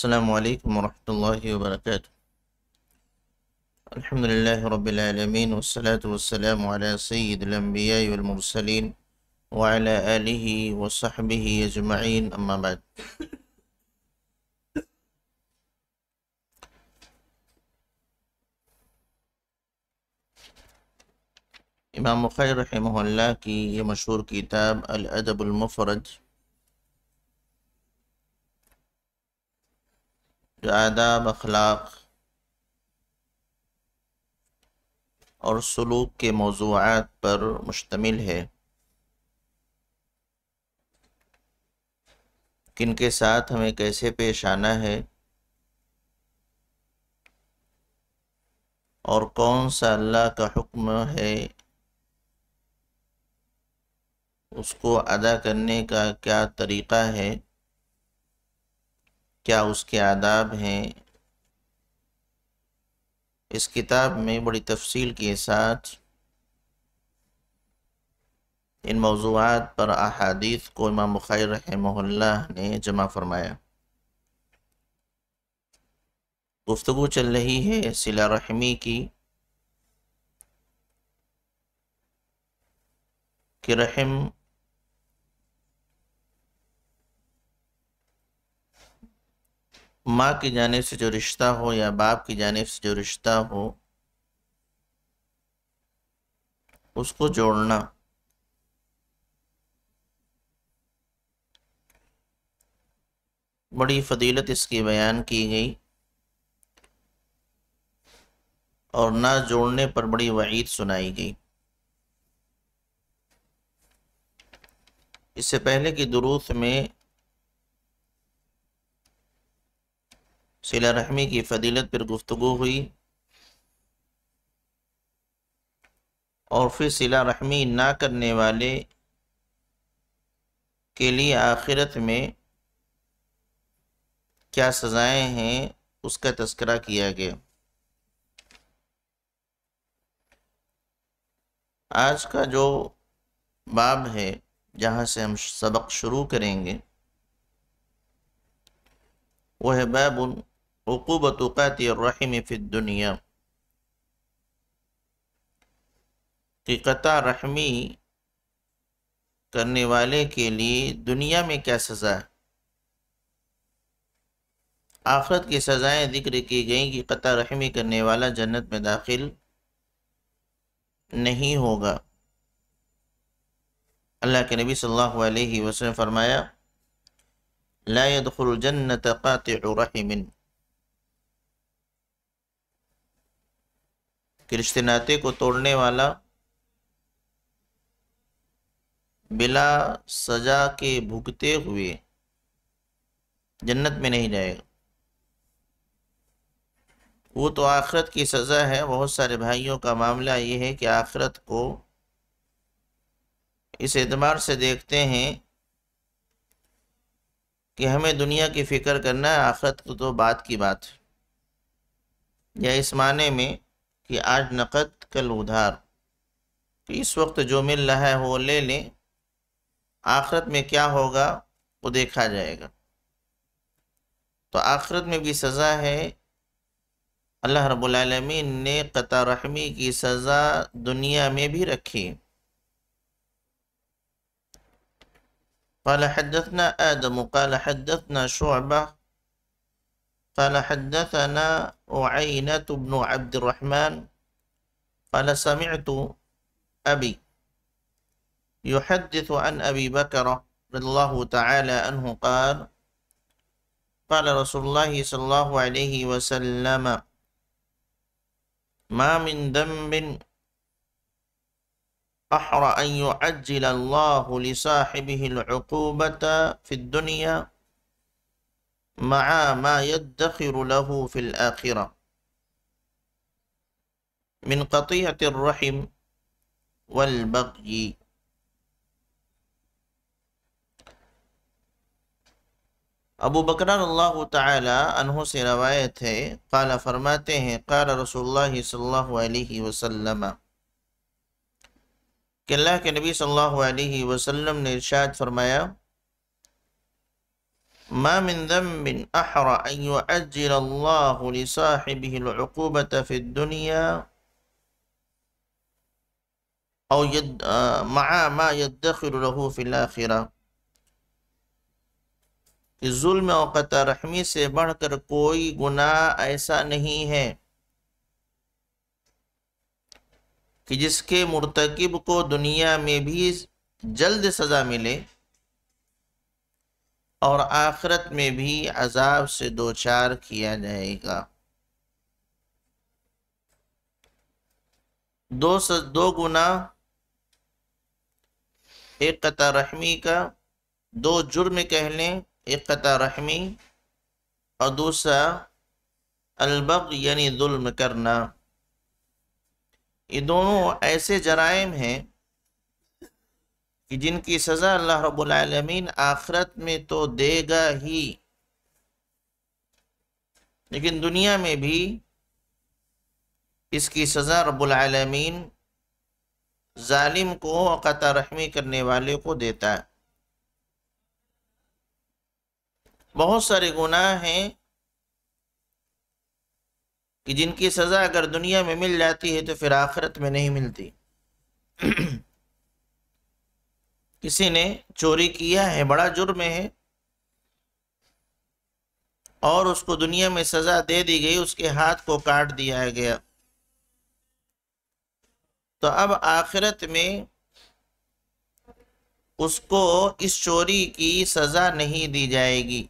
السلام عليكم ورحمة الله وبركاته الحمد لله رب العالمين والصلاة والسلام على سيد الأنبياء والمرسلين وعلى آله وصحبه أجمعين أما بعد إمام خير رحمه الله كي مشهور كتاب الادب المفرد जो आदाब अखलाक और सलूक के मौजूद पर मुश्तमिल है किन के साथ हमें कैसे पेश आना है और कौन सा अल्लाह का हुक्म है उसको अदा करने का क्या तरीक़ा है क्या उसके आदाब हैं इस किताब में बड़ी तफसील के साथ इन मौजूद पर अहादीत को इमाम बुखारी रहमल्ला ने जमा फरमाया गुफ्तु चल रही है सिला रहमी की कि रहम माँ की जानब से जो रिश्ता हो या बाप की जानब से जो रिश्ता हो उसको जोड़ना बड़ी फ़दीलत इसकी बयान की गई और ना जोड़ने पर बड़ी वईद सुनाई गई इससे पहले कि दुरुस्त में सिला रहमी की फ़दीलत पर गुफ्तु हुई और फिर सिला रहमी ना करने वाले के लिए आखिरत में क्या सज़ाएं हैं उसका तस्करा किया गया आज का जो बाब है जहाँ से हम सबक शुरू करेंगे वह बाब हकूबतरम फ़िदुनिया कि कता रहमी करने वाले के लिए दुनिया में क्या सज़ा है आखरत की सज़ाएं जिक्र की गई कि कता रहमी करने वाला जन्नत में दाखिल नहीं होगा अल्लाह के नबी सल्लल्लाहु अलैहि वसल्लम फरमाया लायदुलजन्नत रहमिन कि रिश्ते नाते को तोड़ने वाला बिला सजा के भुगते हुए जन्नत में नहीं जाएगा वो तो आखरत की सज़ा है बहुत सारे भाइयों का मामला ये है कि आखरत को इस एतबार से देखते हैं कि हमें दुनिया की फ़िक्र करना है आखरत को तो, तो बात की बात या इस माने में कि आज नकद कल उधार तो इस वक्त जो मिल रहा है वो ले लें आखरत में क्या होगा वो देखा जाएगा तो आखरत में भी सज़ा है अल्लाह रबालमीन ने कता रहमी की सज़ा दुनिया में भी रखी قال حدثنا آدم قال حدثنا شعبة قال حدثنا عينة بن عبد الرحمن قال سمعت أبي يحدث عن أبي بكر رضي الله تعالى عنه قال قال رسول الله صلى الله عليه وسلم ما من ذنب أحرى أن يعجل الله لصاحبه العقوبة في الدنيا مع ما يدخر له في الآخرة من قطيعة الرحم والبغي أبو بكر الله تعالى أنه سيروايته قال فرماته قال رسول الله صلى الله عليه وسلم کہ اللہ کے نبی صلی اللہ علیہ وسلم نے ارشاد فرمایا ما من ذنب أحرى أن يعجل الله لصاحبه العقوبة في الدنيا أو يد... مع ما يدخل له في الآخرة الظلم و رحمي رحمی سے بڑھ کر کوئی گناہ ایسا نہیں ہے کہ جس کے مرتقب کو دنیا میں بھی جلد سزا ملے और आखरत में भी अजाब से दो चार किया जाएगा दो स, दो गुना एक क़त रहमी का दो जुर्म कह लें एक क़त रहमी और दूसरा अलबग यानी जुल्म करना ये दोनों ऐसे जराइम हैं कि जिनकी सज़ा अल्लाह रबालमीन आखरत में तो देगा ही लेकिन दुनिया में भी इसकी सज़ा रबालमीन ालिम को कता रहमी करने वाले को देता है बहुत सारे गुनाह हैं कि जिनकी सज़ा अगर दुनिया में मिल जाती है तो फिर आखरत में नहीं मिलती किसी ने चोरी किया है बड़ा जुर्म है और उसको दुनिया में सजा दे दी गई उसके हाथ को काट दिया गया तो अब आखिरत में उसको इस चोरी की सजा नहीं दी जाएगी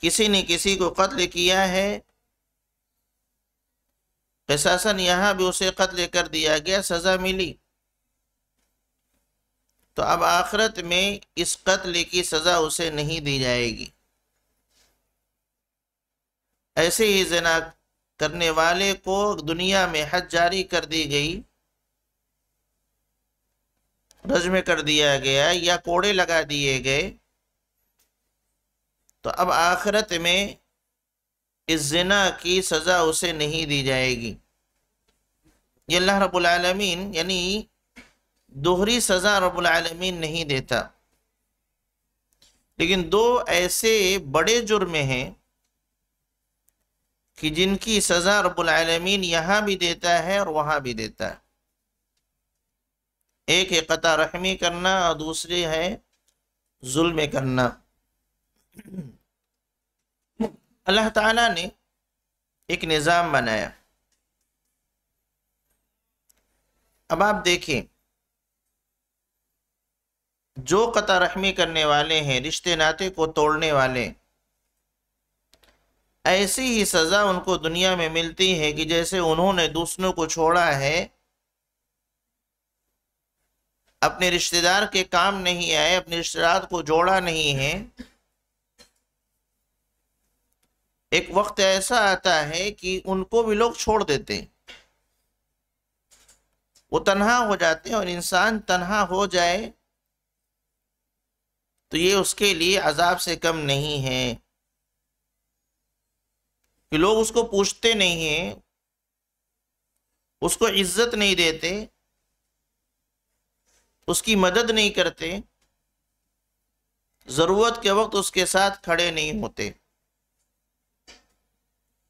किसी ने किसी को कत्ल किया है प्रशासन यहां भी उसे कत्ल कर दिया गया सजा मिली तो अब आखरत में इस कत्ल की सज़ा उसे नहीं दी जाएगी ऐसे ही जना करने वाले को दुनिया में हद जारी कर दी गई रजम कर दिया गया या कोड़े लगा दिए गए तो अब आखरत में इस जना की सज़ा उसे नहीं दी जाएगी ये अल्लाह रबालमीन यानी दोहरी सजा रबालमीन नहीं देता लेकिन दो ऐसे बड़े जुर्म हैं कि जिनकी सजा रबालमीन यहां भी देता है और वहां भी देता है एक है कता रहमी करना और दूसरी है जुल्म करना अल्लाह ताला ने एक निज़ाम बनाया अब आप देखें जो कता रहमी करने वाले हैं रिश्ते नाते को तोड़ने वाले ऐसी ही सज़ा उनको दुनिया में मिलती है कि जैसे उन्होंने दूसरों को छोड़ा है अपने रिश्तेदार के काम नहीं आए अपने रिश्तेदार को जोड़ा नहीं है एक वक्त ऐसा आता है कि उनको भी लोग छोड़ देते हैं वो तनहा हो जाते हैं और इंसान तनहा हो जाए तो ये उसके लिए अजाब से कम नहीं है कि लोग उसको पूछते नहीं हैं उसको इज्जत नहीं देते उसकी मदद नहीं करते ज़रूरत के वक्त उसके साथ खड़े नहीं होते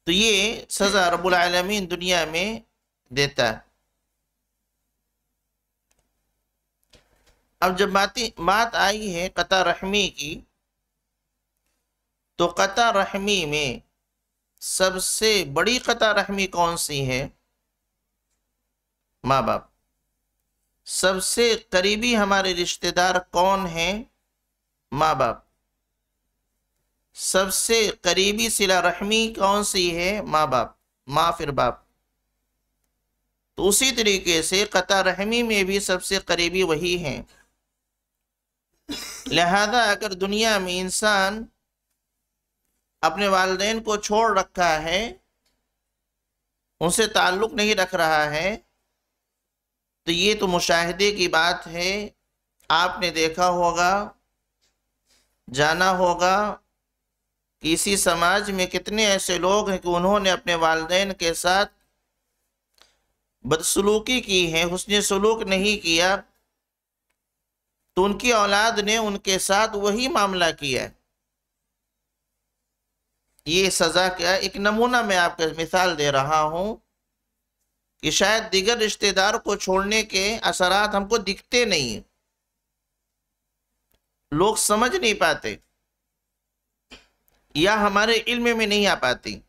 तो ये सज़ा रबालमीन दुनिया में देता है अब जब बाती बात आई है कता रहमी की तो कता रहमी में सबसे बड़ी कता रहमी कौन सी है माँ बाप सबसे करीबी हमारे रिश्तेदार कौन हैं माँ बाप सबसे करीबी सिला रहमी कौन सी है माँ बाप माँ फिर बाप तो उसी तरीके से कता रहमी में भी सबसे करीबी वही हैं लिहाजा अगर दुनिया में इंसान अपने वालदेन को छोड़ रखा है उनसे ताल्लुक़ नहीं रख रहा है तो ये तो मुशाहदे की बात है आपने देखा होगा जाना होगा कि इसी समाज में कितने ऐसे लोग हैं कि उन्होंने अपने वालदेन के साथ बदसलूकी की है हुसन सलूक नहीं किया तो उनकी औलाद ने उनके साथ वही मामला किया ये सजा का एक नमूना मैं आपको मिसाल दे रहा हूं कि शायद दिगर रिश्तेदार को छोड़ने के असरात हमको दिखते नहीं लोग समझ नहीं पाते या हमारे इल्म में नहीं आ पाती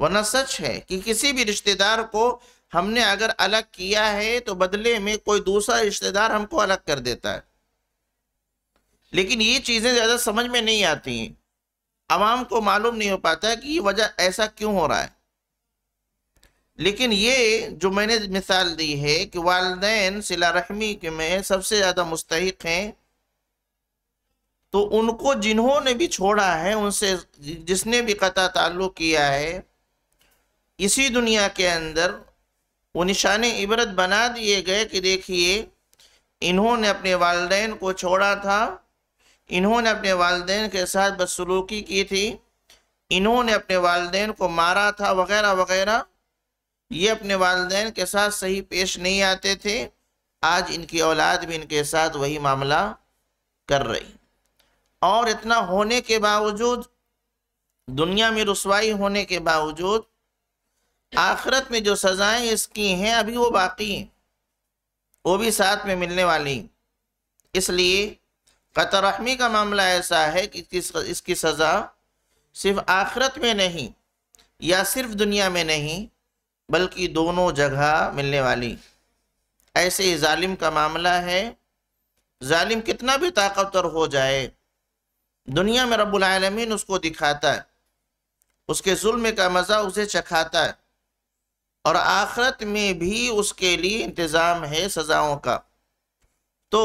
वरना सच है कि किसी भी रिश्तेदार को हमने अगर अलग किया है तो बदले में कोई दूसरा रिश्तेदार हमको अलग कर देता है लेकिन ये चीज़ें ज़्यादा समझ में नहीं आती हैं आवाम को मालूम नहीं हो पाता कि ये वजह ऐसा क्यों हो रहा है लेकिन ये जो मैंने मिसाल दी है कि वालदेन सिला रहमी के में सबसे ज़्यादा मुस्तक हैं तो उनको जिन्होंने भी छोड़ा है उनसे जिसने भी कता ताल्लुक़ किया है इसी दुनिया के अंदर वो निशान इबरत बना दिए गए कि देखिए इन्होंने अपने वालदेन को छोड़ा था इन्होंने अपने वालदे के साथ बदसलूकी की थी इन्होंने अपने वालदेन को मारा था वगैरह वगैरह ये अपने वालदे के साथ सही पेश नहीं आते थे आज इनकी औलाद भी इनके साथ वही मामला कर रही और इतना होने के बावजूद दुनिया में रसवाई होने के बावजूद आखिरत में जो सजाएं इसकी हैं अभी वो बाकी हैं वो भी साथ में मिलने वाली इसलिए कतरहमी का मामला ऐसा है कि इसकी सज़ा सिर्फ आखिरत में नहीं या सिर्फ दुनिया में नहीं बल्कि दोनों जगह मिलने वाली ऐसे ही जालिम का मामला है जालिम कितना भी ताकतवर हो जाए दुनिया में रब्बुल रबालमीन उसको दिखाता है उसके जुल्म का मज़ा उसे चखाता है और आखरत में भी उसके लिए इंतज़ाम है सज़ाओं का तो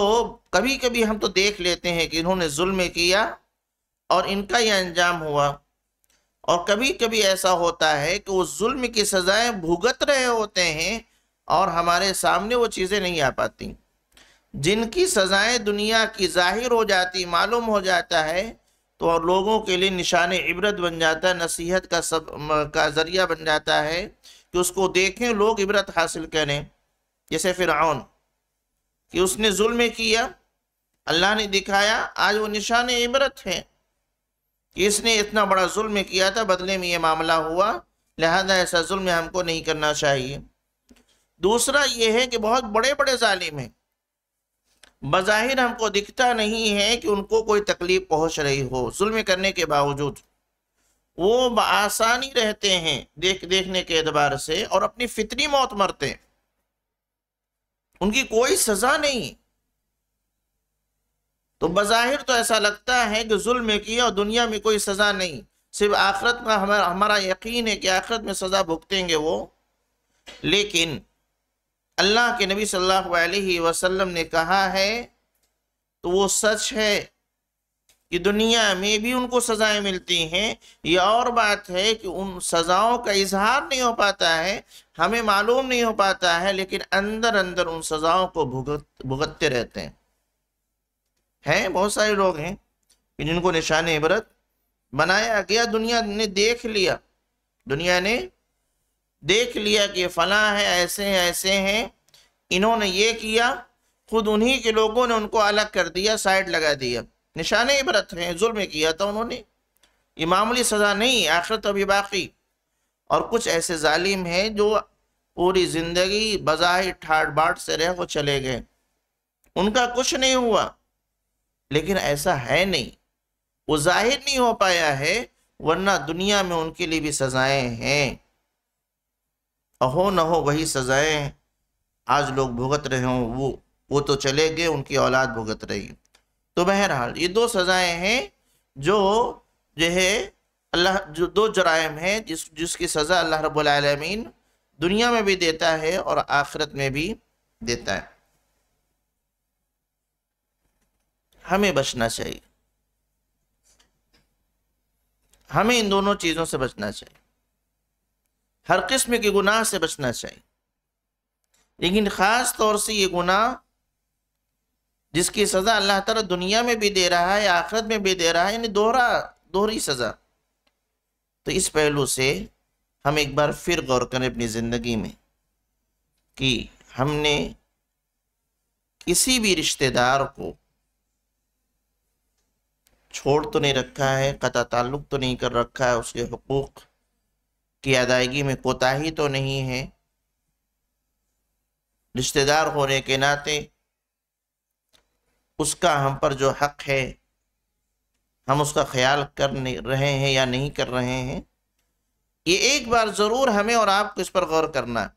कभी कभी हम तो देख लेते हैं कि इन्होंने जुल्म किया और इनका यह अंजाम हुआ और कभी कभी ऐसा होता है कि वो जुल्म की सज़ाएं भुगत रहे होते हैं और हमारे सामने वो चीज़ें नहीं आ पाती जिनकी सज़ाएं दुनिया की जाहिर हो जाती मालूम हो जाता है तो और लोगों के लिए निशान इबरत बन जाता है नसीहत का सब का ज़रिया बन जाता है कि उसको देखें लोग इबरत हासिल करें जैसे फ़िरौन कि उसने जुल्म किया अल्लाह ने दिखाया आज वो निशान इबरत है कि इसने इतना बड़ा जुल्म किया था बदले में ये मामला हुआ लिहाजा ऐसा जुल्म हमको नहीं करना चाहिए दूसरा ये है कि बहुत बड़े बड़े ालिम हैं बज़ाहिर हमको दिखता नहीं है कि उनको कोई तकलीफ़ पहुंच रही हो जुल्म करने के बावजूद वो बसानी रहते हैं देख देखने के एतबार से और अपनी फितनी मौत मरते हैं उनकी कोई सजा नहीं तो बज़ाहिर तो ऐसा लगता है कि जुल्म किया और दुनिया में कोई सज़ा नहीं सिर्फ आखरत का हमारा हमारा यकीन है कि आखरत में सज़ा भुगतेंगे वो लेकिन अल्लाह के नबी सल्लल्लाहु अलैहि वसल्लम ने कहा है तो वो सच है कि दुनिया में भी उनको सजाएं मिलती हैं ये और बात है कि उन सजाओं का इजहार नहीं हो पाता है हमें मालूम नहीं हो पाता है लेकिन अंदर अंदर उन सजाओं को भुगत भुगतते रहते हैं हैं बहुत सारे लोग हैं कि जिनको निशान इबरत बनाया गया दुनिया ने देख लिया दुनिया ने देख लिया कि फला है ऐसे हैं ऐसे हैं इन्होंने ये किया खुद उन्हीं के लोगों ने उनको अलग कर दिया साइड लगा दिया निशान इबरत है जुल्म किया था उन्होंने ये मामूली सज़ा नहीं आखिरत तो अभी बाकी और कुछ ऐसे जालिम हैं जो पूरी ज़िंदगी बज़ाहिर ठाट बाट से रह को चले गए उनका कुछ नहीं हुआ लेकिन ऐसा है नहीं वो जाहिर नहीं हो पाया है वरना दुनिया में उनके लिए भी सज़ाएं हैं अहो न हो वही सज़ाएं आज लोग भुगत रहे हों वो वो तो चले गए उनकी औलाद भुगत रही तो बहरहाल ये दो सज़ाएं हैं जो जो है अल्लाह जो दो जरायम हैं जिस जिसकी सज़ा अल्लाह रबालमीन दुनिया में भी देता है और आखिरत में भी देता है हमें बचना चाहिए हमें इन दोनों चीज़ों से बचना चाहिए हर किस्म के गुनाह से बचना चाहिए लेकिन ख़ास तौर से ये गुनाह जिसकी सज़ा अल्लाह ताला दुनिया में भी दे रहा है आखिरत में भी दे रहा है यानी दोहरा दोहरी सज़ा तो इस पहलू से हम एक बार फिर गौर करें अपनी ज़िंदगी में कि हमने किसी भी रिश्तेदार को छोड़ तो नहीं रखा है कता ताल्लुक़ तो नहीं कर रखा है उसके हकूक़ की अदायगी में कोताही तो नहीं है रिश्तेदार होने के नाते उसका हम पर जो हक है हम उसका ख्याल कर रहे हैं या नहीं कर रहे हैं ये एक बार ज़रूर हमें और आपको इस पर गौर करना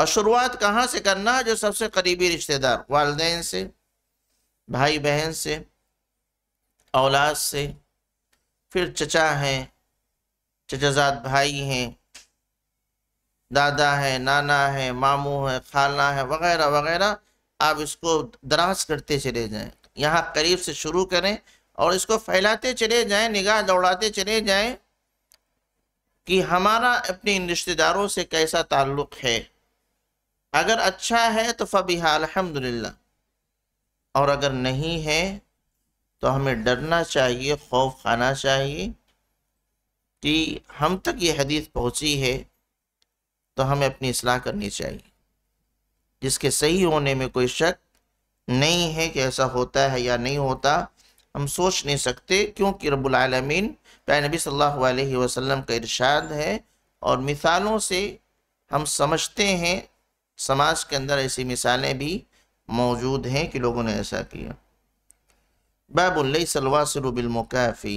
और शुरुआत कहाँ से करना जो सबसे करीबी रिश्तेदार वालदेन से भाई बहन से औलाद से फिर चचा हैं चचाजाद भाई हैं दादा है नाना है मामू है खाला है वगैरह वगैरह आप इसको दराज करते चले जाएं यहाँ करीब से शुरू करें और इसको फैलाते चले जाएं निगाह दौड़ाते चले जाएं कि हमारा अपने इन रिश्तेदारों से कैसा ताल्लुक़ है अगर अच्छा है तो फ़बिहा अलहमदिल्ला और अगर नहीं है तो हमें डरना चाहिए खौफ खाना चाहिए कि हम तक ये हदीस पहुंची है तो हमें अपनी इसलाह करनी चाहिए जिसके सही होने में कोई शक नहीं है कि ऐसा होता है या नहीं होता हम सोच नहीं सकते क्योंकि रबालमीन प्यार नबी सल्लल्लाहु अलैहि वसल्लम का इरशाद है और मिसालों से हम समझते हैं समाज के अंदर ऐसी मिसालें भी मौजूद हैं कि लोगों ने ऐसा किया बाबुल्ल सलवासरबिलमकाफ़ी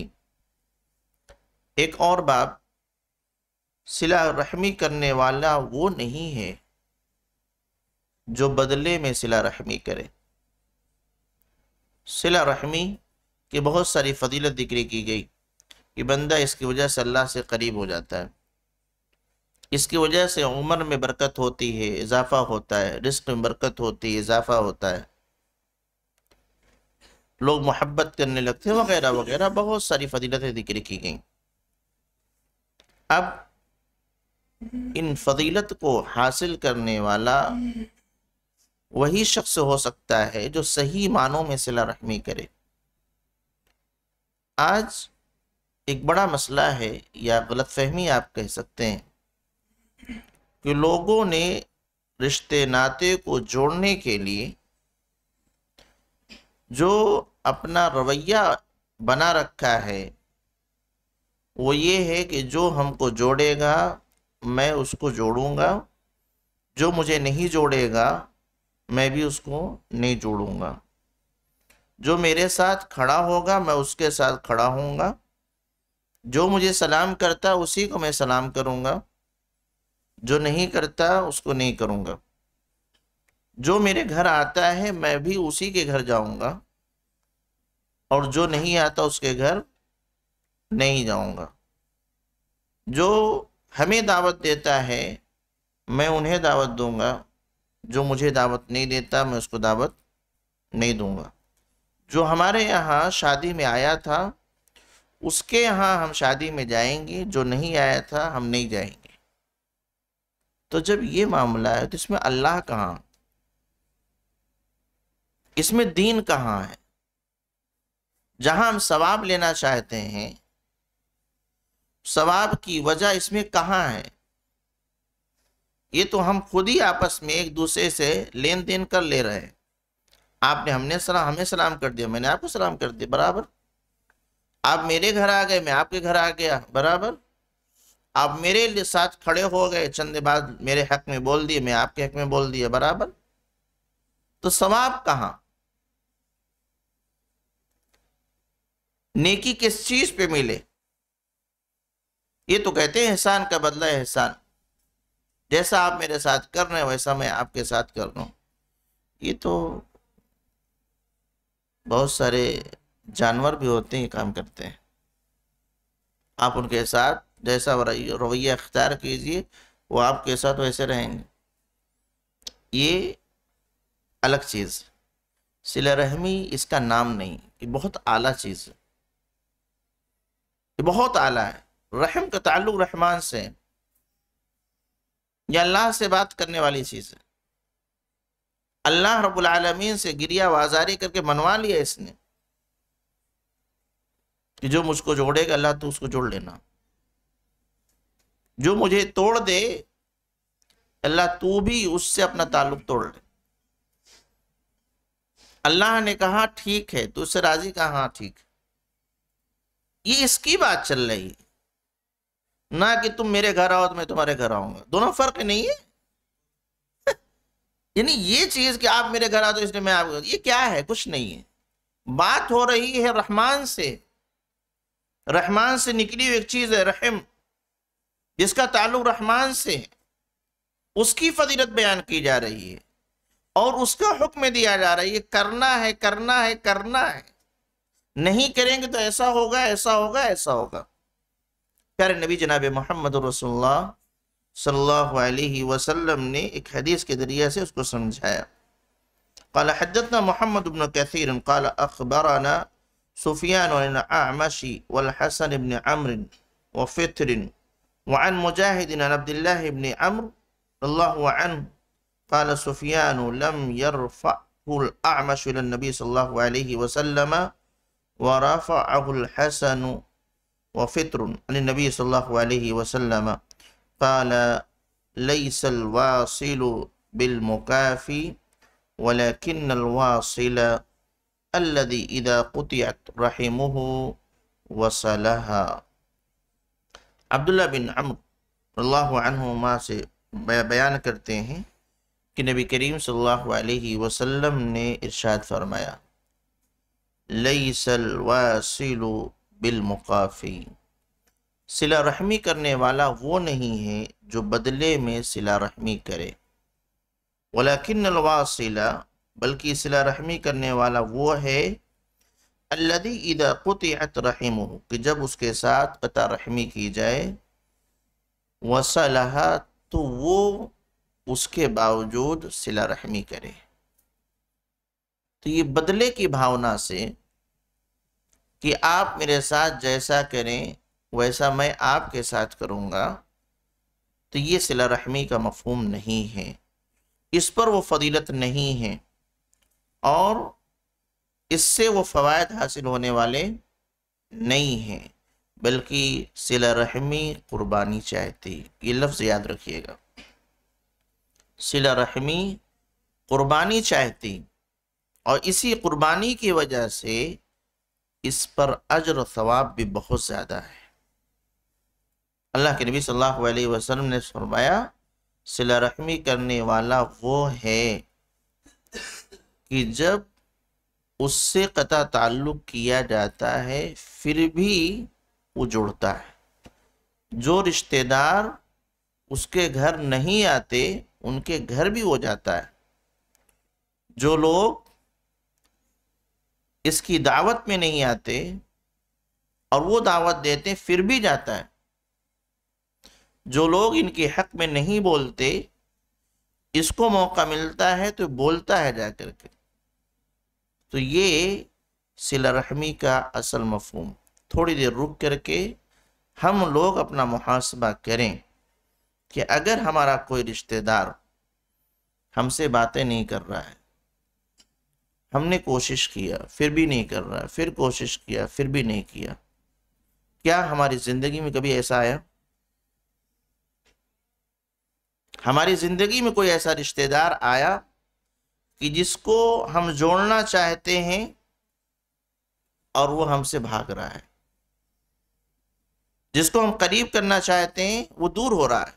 एक और बाब सिला रहमी करने वाला वो नहीं है जो बदले में सिला रहमी करे सिला रहमी की बहुत सारी फजीलत जिक्र की गई कि बंदा इसकी वजह से अल्लाह से करीब हो जाता है इसकी वजह से उम्र में बरकत होती है इजाफा होता है रिस्क में बरकत होती है इजाफा होता है लोग मोहब्बत करने लगते हैं वगैरह वगैरह बहुत सारी फजीलतें जिक्र की गई अब इन फजीलत को हासिल करने वाला वही शख्स हो सकता है जो सही मानों में सिला रहमी करे आज एक बड़ा मसला है या गलत फहमी आप कह सकते हैं कि लोगों ने रिश्ते नाते को जोड़ने के लिए जो अपना रवैया बना रखा है वो ये है कि जो हमको जोड़ेगा मैं उसको जोड़ूंगा जो मुझे नहीं जोड़ेगा मैं भी उसको नहीं जोड़ूंगा जो मेरे साथ खड़ा होगा मैं उसके साथ खड़ा होऊंगा जो मुझे सलाम करता उसी को मैं सलाम करूंगा जो नहीं करता उसको नहीं करूंगा जो मेरे घर आता है मैं भी उसी के घर जाऊंगा और जो नहीं आता उसके घर नहीं जाऊंगा जो हमें दावत देता है मैं उन्हें दावत दूंगा जो मुझे दावत नहीं देता मैं उसको दावत नहीं दूंगा जो हमारे यहाँ शादी में आया था उसके यहाँ हम शादी में जाएंगे जो नहीं आया था हम नहीं जाएंगे तो जब ये मामला है तो इसमें अल्लाह कहाँ इसमें दीन कहाँ है जहाँ हम सवाब लेना चाहते हैं सवाब की वजह इसमें कहाँ है ये तो हम खुद ही आपस में एक दूसरे से लेन देन कर ले रहे हैं आपने हमने सलाम हमें सलाम कर दिया मैंने आपको सलाम कर दिया बराबर आप मेरे घर आ गए मैं आपके घर आ गया बराबर आप मेरे साथ खड़े हो गए चंद बाद मेरे हक में बोल दिए मैं आपके हक में बोल दिया बराबर तो सवाब कहाँ नेकी किस चीज पे मिले ये तो कहते हैं एहसान का बदला एहसान जैसा आप मेरे साथ कर रहे हैं वैसा मैं आपके साथ कर रहा हूँ ये तो बहुत सारे जानवर भी होते हैं काम करते हैं आप उनके साथ जैसा रवैया अख्तियार कीजिए वो आपके साथ वैसे रहेंगे ये अलग चीज़ सिला रहमी इसका नाम नहीं ये बहुत आला चीज़ है ये बहुत आला है रहम का ताल्लुक रहमान से है यह अल्लाह से बात करने वाली चीज़ है अल्लाह रबालमीन से गिरिया वाजारी करके मनवा लिया इसने कि जो मुझको जोड़ेगा अल्लाह तो उसको जोड़ लेना जो मुझे तोड़ दे अल्लाह तू भी उससे अपना ताल्लुक तोड़ ले अल्लाह ने कहा ठीक है तो उससे राजी कहा हाँ ठीक है ये इसकी बात चल रही है ना कि तुम मेरे घर आओ तो मैं तुम्हारे घर आऊंगा दोनों फर्क नहीं है यानी ये चीज कि आप मेरे घर आओ तो इसलिए मैं आप ये क्या है कुछ नहीं है बात हो रही है रहमान से रहमान से निकली हुई एक चीज है रहम जिसका ताल्लुक रहमान से है उसकी फजीलत बयान की जा रही है और उसका हुक्म दिया जा रहा है ये करना है करना है करना है नहीं करेंगे तो ऐसा होगा ऐसा होगा ऐसा होगा محمد رسول اللہ صلی اللہ علیہ وسلم نے ایک حدیث کے ذریعے سے اس کو سمجھایا قال حدثنا محمد بن كثير قال أخبرنا سفيان عن اعمش والحسن بن عمرو وفتر وعن مجاهد عن عبد الله بن عمرو الله عنه قال سفيان لم يرفعه الأعمش إلى النبي صلى الله عليه وسلم ورفعه الحسن وفطر عن النبي صلى الله عليه وسلم قال ليس الواصل بالمكافي ولكن الواصل الذي إذا قطعت رحمه وصلها عبد الله بن عمر الله عنه ما سي بيان کرتے ہیں کہ نبی کریم صلی اللہ علیہ وسلم نے ارشاد فرمایا لَيْسَ الْوَاسِلُ बिलमुकाफ़ी सिला रहमी करने वाला वो नहीं है जो बदले में सिला रहमी करे वलाकिन सिला बल्कि सिला रहमी करने वाला वो है अल्लदी इदा क़ुतियत रहम कि जब उसके साथ कता रहमी की जाए वसलहा तो वो उसके बावजूद सिला रहमी करे तो ये बदले की भावना से कि आप मेरे साथ जैसा करें वैसा मैं आपके साथ करूँगा तो ये सिला रहमी का मफहम नहीं है इस पर वो फजीलत नहीं है और इससे वो फ़वाद हासिल होने वाले नहीं हैं बल्कि सिला रहमी क़ुरबानी चाहती ये लफ्ज़ याद रखिएगा सिला रहमी क़ुरबानी चाहती और इसी क़ुरबानी की वजह से इस पर अजर सवाब भी बहुत ज़्यादा है अल्लाह के नबी सल्लल्लाहु अलैहि वसल्लम ने फरमाया सिला रहमी करने वाला वो है कि जब उससे कता ताल्लुक़ किया जाता है फिर भी वो जुड़ता है जो रिश्तेदार उसके घर नहीं आते उनके घर भी हो जाता है जो लोग इसकी दावत में नहीं आते और वो दावत देते फिर भी जाता है जो लोग इनके हक में नहीं बोलते इसको मौका मिलता है तो बोलता है जा कर के तो ये सिलारहमी का असल मफहम थोड़ी देर रुक करके हम लोग अपना मुहासबा करें कि अगर हमारा कोई रिश्तेदार हमसे बातें नहीं कर रहा है हमने कोशिश किया फिर भी नहीं कर रहा फिर कोशिश किया फिर भी नहीं किया क्या हमारी जिंदगी में कभी ऐसा आया हमारी जिंदगी में कोई ऐसा रिश्तेदार आया कि जिसको हम जोड़ना चाहते हैं और वो हमसे भाग रहा है जिसको हम करीब करना चाहते हैं वो दूर हो रहा है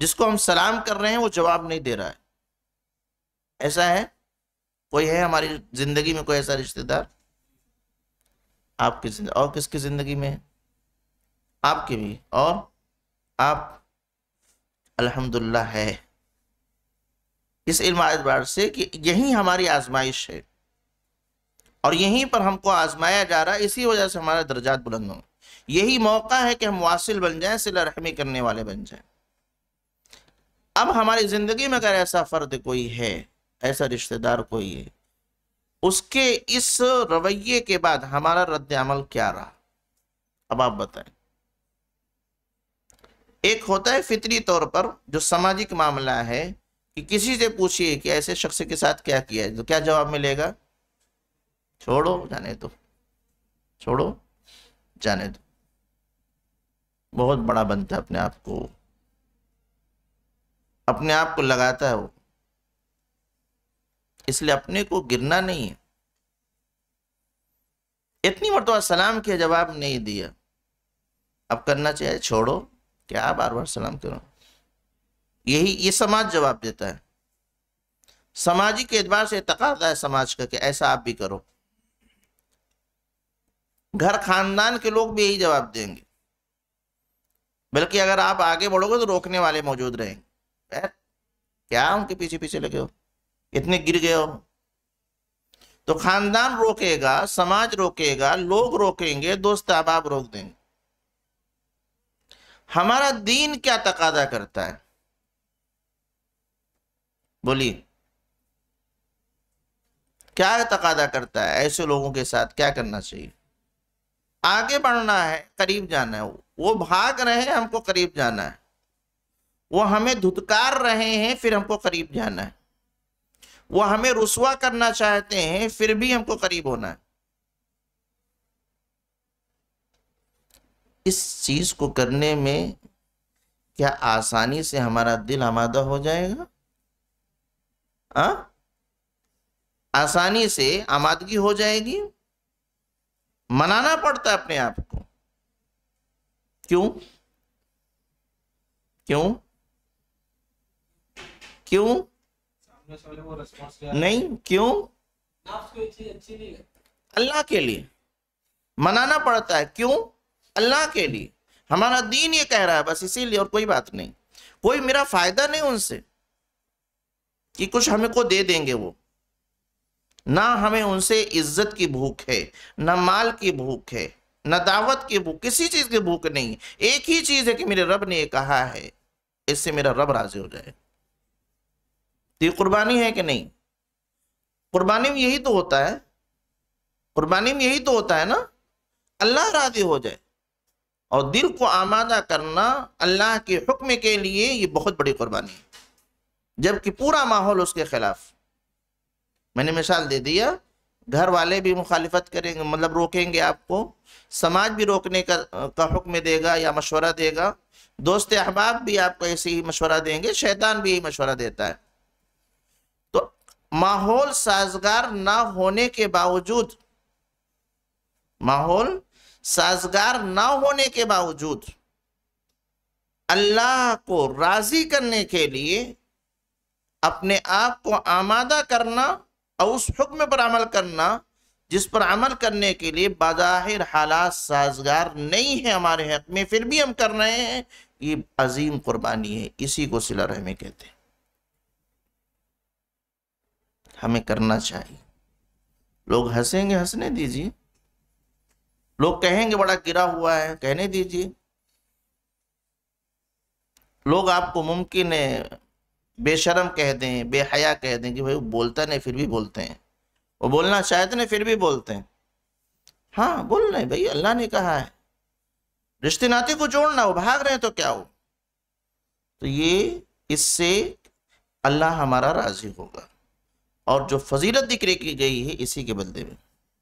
जिसको हम सलाम कर रहे हैं वो जवाब नहीं दे रहा है ऐसा है कोई है हमारी जिंदगी में कोई ऐसा रिश्तेदार आपकी और किसकी जिंदगी में आपकी भी और आप अल्हम्दुलिल्लाह है इस इल्म एतबार से कि यही हमारी आजमाइश है और यहीं पर हमको आजमाया जा रहा है इसी वजह से हमारा दर्जात बुलंद होंगे यही मौका है कि हम वासिल बन जाएं सिला रहमी करने वाले बन जाएं अब हमारी ज़िंदगी में अगर ऐसा फ़र्द कोई है ऐसा रिश्तेदार कोई है उसके इस रवैये के बाद हमारा रद्द अमल क्या रहा अब आप बताएं एक होता है फितरी तौर पर जो सामाजिक मामला है कि किसी से पूछिए कि ऐसे शख्स के साथ क्या किया है तो क्या जवाब मिलेगा छोड़ो जाने दो छोड़ो जाने दो बहुत बड़ा बनता है अपने आप को अपने आप को लगाता है वो इसलिए अपने को गिरना नहीं है इतनी मरतबा सलाम किया जवाब नहीं दिया अब करना चाहिए छोड़ो क्या बार बार सलाम करो यही ये समाज जवाब देता है सामाजिक एतबार से तकाजा है समाज का कि ऐसा आप भी करो घर खानदान के लोग भी यही जवाब देंगे बल्कि अगर आप आगे बढ़ोगे तो रोकने वाले मौजूद रहेंगे क्या उनके पीछे पीछे लगे हो इतने गिर गए हो तो खानदान रोकेगा समाज रोकेगा लोग रोकेंगे दोस्त अहबाब रोक देंगे हमारा दीन क्या तकादा करता है बोलिए क्या तकादा करता है ऐसे लोगों के साथ क्या करना चाहिए आगे बढ़ना है करीब जाना है वो भाग रहे हैं हमको करीब जाना है वो हमें धुतकार रहे हैं फिर हमको करीब जाना है वो हमें रुसवा करना चाहते हैं फिर भी हमको करीब होना है इस चीज को करने में क्या आसानी से हमारा दिल आमादा हो जाएगा आ? हाँ? आसानी से आमादगी हो जाएगी मनाना पड़ता है अपने आप को क्यों क्यों क्यों नहीं क्यों अल्लाह के लिए मनाना पड़ता है क्यों अल्लाह के लिए हमारा दीन ये कह रहा है बस इसीलिए और कोई बात नहीं कोई मेरा फायदा नहीं उनसे कि कुछ हमें को दे देंगे वो ना हमें उनसे इज्जत की भूख है ना माल की भूख है ना दावत की भूख किसी चीज की भूख नहीं एक ही चीज है कि मेरे रब ने ये कहा है इससे मेरा रब राजी हो जाएगा तो ये कुर्बानी है कि नहीं कुर्बानी में यही तो होता है कुर्बानी में यही तो होता है ना अल्लाह राजी हो जाए और दिल को आमादा करना अल्लाह के हुक्म के लिए ये बहुत बड़ी कुर्बानी है जबकि पूरा माहौल उसके खिलाफ मैंने मिसाल दे दिया घर वाले भी मुखालफत करेंगे मतलब रोकेंगे आपको समाज भी रोकने का का हुक्म देगा या मशवरा देगा दोस्त अहबाब भी आपको ऐसे ही मशवरा देंगे शैतान भी यही मशवरा देता है माहौल साजगार ना होने के बावजूद माहौल साजगार ना होने के बावजूद अल्लाह को राजी करने के लिए अपने आप को आमादा करना और उस हुक्म पर अमल करना जिस पर अमल करने के लिए बाहिर हालात साजगार नहीं है हमारे हक में फिर भी हम कर रहे हैं ये अजीम कुर्बानी है इसी को सिला रहमी कहते हैं हमें करना चाहिए लोग हंसेंगे हंसने दीजिए लोग कहेंगे बड़ा गिरा हुआ है कहने दीजिए लोग आपको मुमकिन है बेशरम कह दें बेहया कह दें कि भाई वो बोलता नहीं फिर भी बोलते हैं वो बोलना चाहते नहीं फिर भी बोलते हैं हाँ बोल रहे भाई अल्लाह ने कहा है रिश्ते नाते को जोड़ना हो भाग रहे हैं तो क्या हो तो ये इससे अल्लाह हमारा राजी होगा और जो फजीलत जिक्र की गई है इसी के बदले में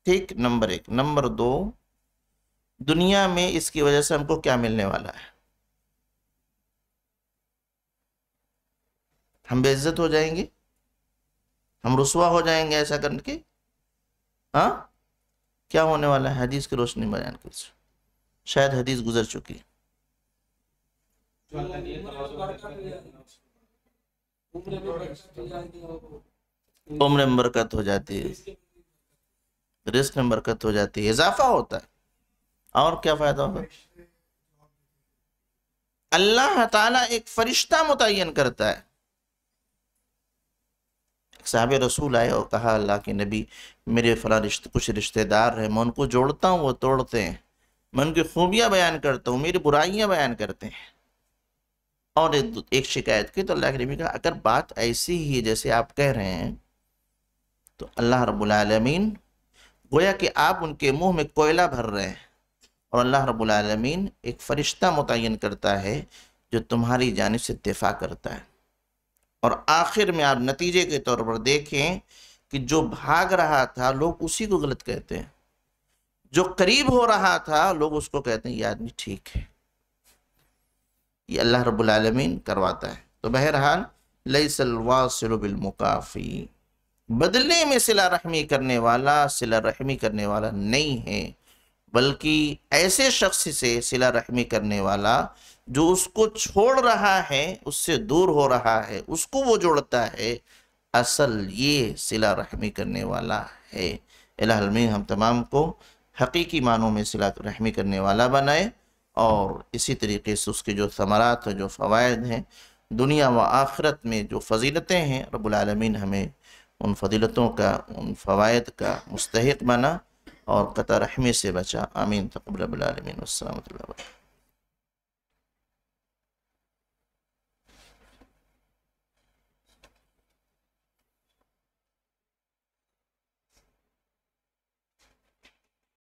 ठीक नंबर एक नंबर दो दुनिया में इसकी वजह से हमको क्या मिलने वाला है हम बेइज्जत हो जाएंगे हम रसुआ हो जाएंगे ऐसा करके हाँ क्या होने वाला है हदीस की रोशनी बयान कर शायद हदीस गुजर चुकी है ओम में बरकत हो जाती है रिस्क में बरकत हो जाती है इजाफा होता है और क्या फ़ायदा होगा अल्लाह ताला एक फरिश्ता मुतन करता है साहब रसूल आए और कहा अल्लाह के नबी मेरे फला रिश्ते कुछ रिश्तेदार हैं मैं उनको जोड़ता हूँ वो तोड़ते हैं मैं उनकी खूबियाँ बयान करता हूँ मेरी बुराइयाँ बयान करते हैं और एक शिकायत की तो अल्लाह के नबी का अगर बात ऐसी ही है जैसे आप कह रहे हैं तो अल्लाह रबालमीन गोया कि आप उनके मुंह में कोयला भर रहे हैं और अल्लाह रबालमीन एक फ़रिश्ता मुतिन करता है जो तुम्हारी जानब से दिफा करता है और आखिर में आप नतीजे के तौर पर देखें कि जो भाग रहा था लोग उसी को गलत कहते हैं जो करीब हो रहा था लोग उसको कहते हैं ये आदमी ठीक है ये अल्लाह रबालमीन करवाता है तो बहरहाल लई सलवा मुकाफी बदले में सिला रहमी करने वाला सिला रहमी करने वाला नहीं है बल्कि ऐसे शख्स से सिला रहमी करने वाला जो उसको छोड़ रहा है उससे दूर हो रहा है उसको वो जोड़ता है असल ये सिला रहमी करने वाला है अलमीन हम तमाम को हकीकी मानों में सिला रहमी करने वाला बनाए और इसी तरीके से उसके जो समरात जो फ़वाद हैं दुनिया व आखरत में जो फजीलतें हैं रबालमीन हमें उन फजीलतों का उन फ़वाद का मुस्तक बना और क़तर रहमी से बचा आमीन तकबल आलमीन